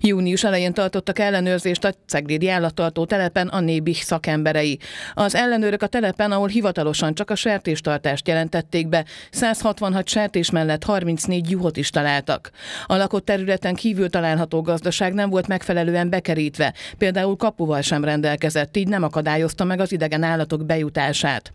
Június elején tartottak ellenőrzést a Ceglédi állattartó telepen a Nébih szakemberei. Az ellenőrök a telepen, ahol hivatalosan csak a sertéstartást jelentették be, 166 sertés mellett 34 juhot is találtak. A lakott területen kívül található gazdaság nem volt megfelelően bekerítve, például kapuval sem rendelkezett, így nem akadályozta meg az idegen állatok bejutását.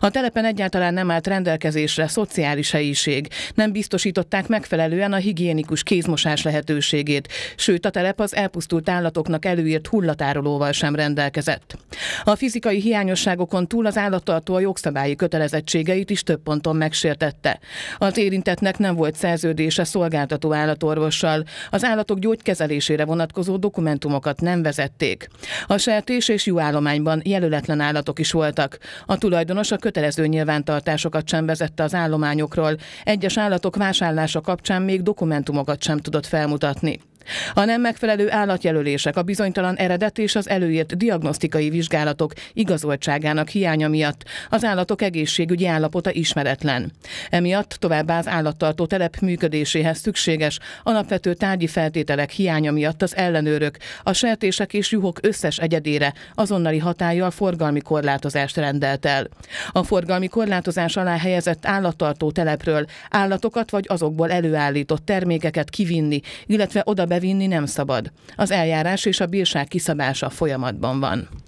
A telepen egyáltalán nem állt rendelkezésre szociális helyiség, nem biztosították megfelelően a higiénikus kézmosás lehetőségét, sőt a telep az elpusztult állatoknak előírt hullatárolóval sem rendelkezett. A fizikai hiányosságokon túl az állattartó a jogszabályi kötelezettségeit is több ponton megsértette. Az érintetnek nem volt szerződése szolgáltató állatorvossal, az állatok gyógykezelésére vonatkozó dokumentumokat nem vezették. A sertés és juhállományban jelöletlen állatok is voltak. A tulajdonos a kötelező nyilvántartásokat sem vezette az állományokról, egyes állatok vásárlása kapcsán még dokumentumokat sem tudott felmutatni. A nem megfelelő állatjelölések, a bizonytalan eredet és az előírt diagnosztikai vizsgálatok igazoltságának hiánya miatt az állatok egészségügyi állapota ismeretlen. Emiatt továbbá az állattartó telep működéséhez szükséges alapvető tárgyi feltételek hiánya miatt az ellenőrök a sertések és juhok összes egyedére azonnali hatállyal forgalmi korlátozást rendelt el. A forgalmi korlátozás alá helyezett állattartó telepről állatokat vagy azokból előállított termékeket kivinni, illetve oda bevinni nem szabad. Az eljárás és a bírság kiszabása folyamatban van.